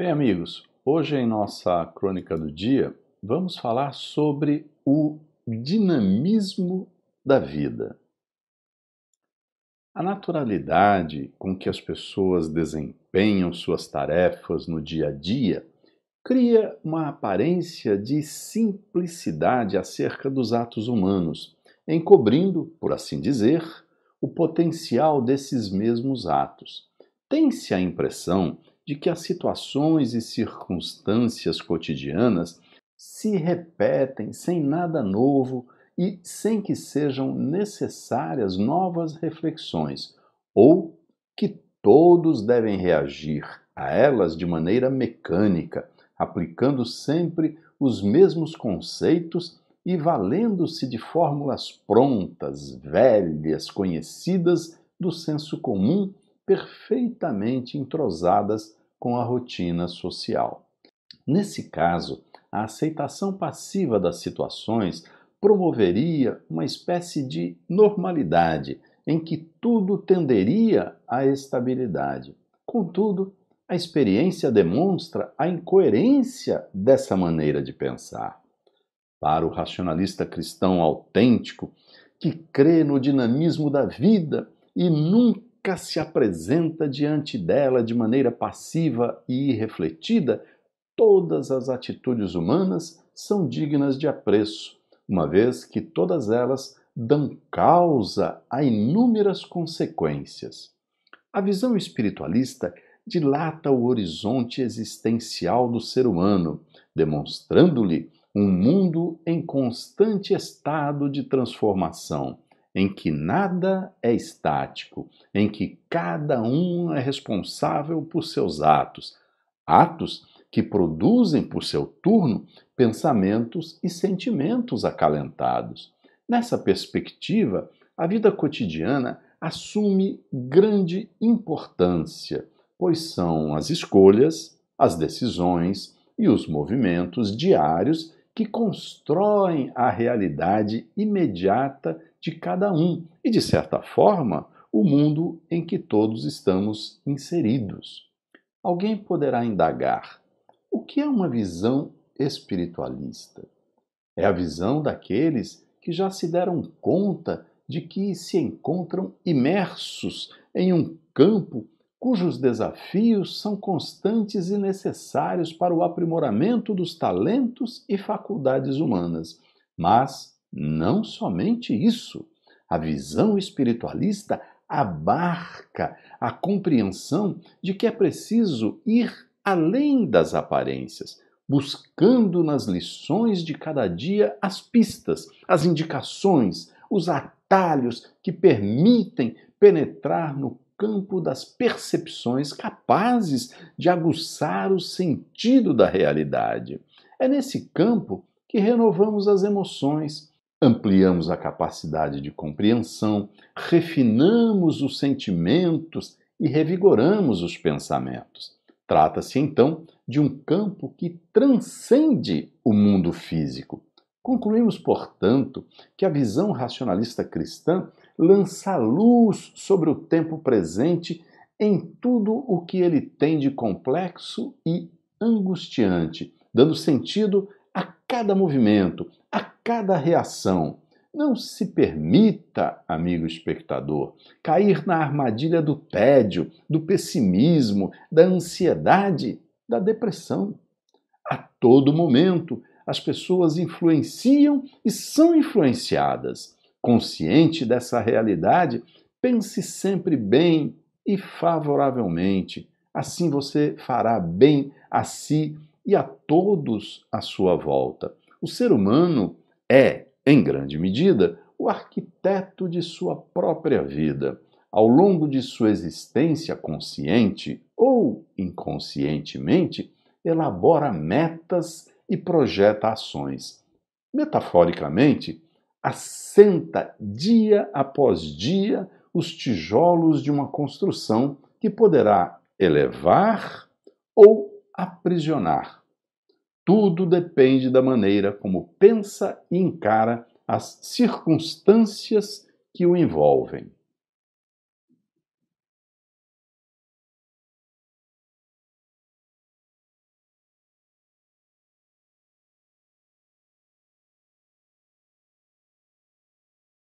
Bem, amigos, hoje em nossa crônica do dia vamos falar sobre o dinamismo da vida. A naturalidade com que as pessoas desempenham suas tarefas no dia a dia cria uma aparência de simplicidade acerca dos atos humanos, encobrindo, por assim dizer, o potencial desses mesmos atos. Tem-se a impressão de que as situações e circunstâncias cotidianas se repetem sem nada novo e sem que sejam necessárias novas reflexões, ou que todos devem reagir a elas de maneira mecânica, aplicando sempre os mesmos conceitos e valendo-se de fórmulas prontas, velhas, conhecidas do senso comum, perfeitamente entrosadas com a rotina social. Nesse caso, a aceitação passiva das situações promoveria uma espécie de normalidade em que tudo tenderia à estabilidade. Contudo, a experiência demonstra a incoerência dessa maneira de pensar. Para o racionalista cristão autêntico, que crê no dinamismo da vida e nunca nunca se apresenta diante dela de maneira passiva e irrefletida, todas as atitudes humanas são dignas de apreço, uma vez que todas elas dão causa a inúmeras consequências. A visão espiritualista dilata o horizonte existencial do ser humano, demonstrando-lhe um mundo em constante estado de transformação em que nada é estático, em que cada um é responsável por seus atos, atos que produzem por seu turno pensamentos e sentimentos acalentados. Nessa perspectiva, a vida cotidiana assume grande importância, pois são as escolhas, as decisões e os movimentos diários que constroem a realidade imediata de cada um e, de certa forma, o mundo em que todos estamos inseridos. Alguém poderá indagar: o que é uma visão espiritualista? É a visão daqueles que já se deram conta de que se encontram imersos em um campo cujos desafios são constantes e necessários para o aprimoramento dos talentos e faculdades humanas, mas não somente isso, a visão espiritualista abarca a compreensão de que é preciso ir além das aparências, buscando nas lições de cada dia as pistas, as indicações, os atalhos que permitem penetrar no campo das percepções capazes de aguçar o sentido da realidade. É nesse campo que renovamos as emoções ampliamos a capacidade de compreensão, refinamos os sentimentos e revigoramos os pensamentos. Trata-se então de um campo que transcende o mundo físico. Concluímos, portanto, que a visão racionalista cristã lança luz sobre o tempo presente em tudo o que ele tem de complexo e angustiante, dando sentido a cada movimento, a cada reação. Não se permita, amigo espectador, cair na armadilha do tédio, do pessimismo, da ansiedade, da depressão. A todo momento, as pessoas influenciam e são influenciadas. Consciente dessa realidade, pense sempre bem e favoravelmente. Assim você fará bem a si e a todos à sua volta. O ser humano é, em grande medida, o arquiteto de sua própria vida. Ao longo de sua existência consciente ou inconscientemente, elabora metas e projeta ações. Metaforicamente, assenta dia após dia os tijolos de uma construção que poderá elevar ou aprisionar tudo depende da maneira como pensa e encara as circunstâncias que o envolvem.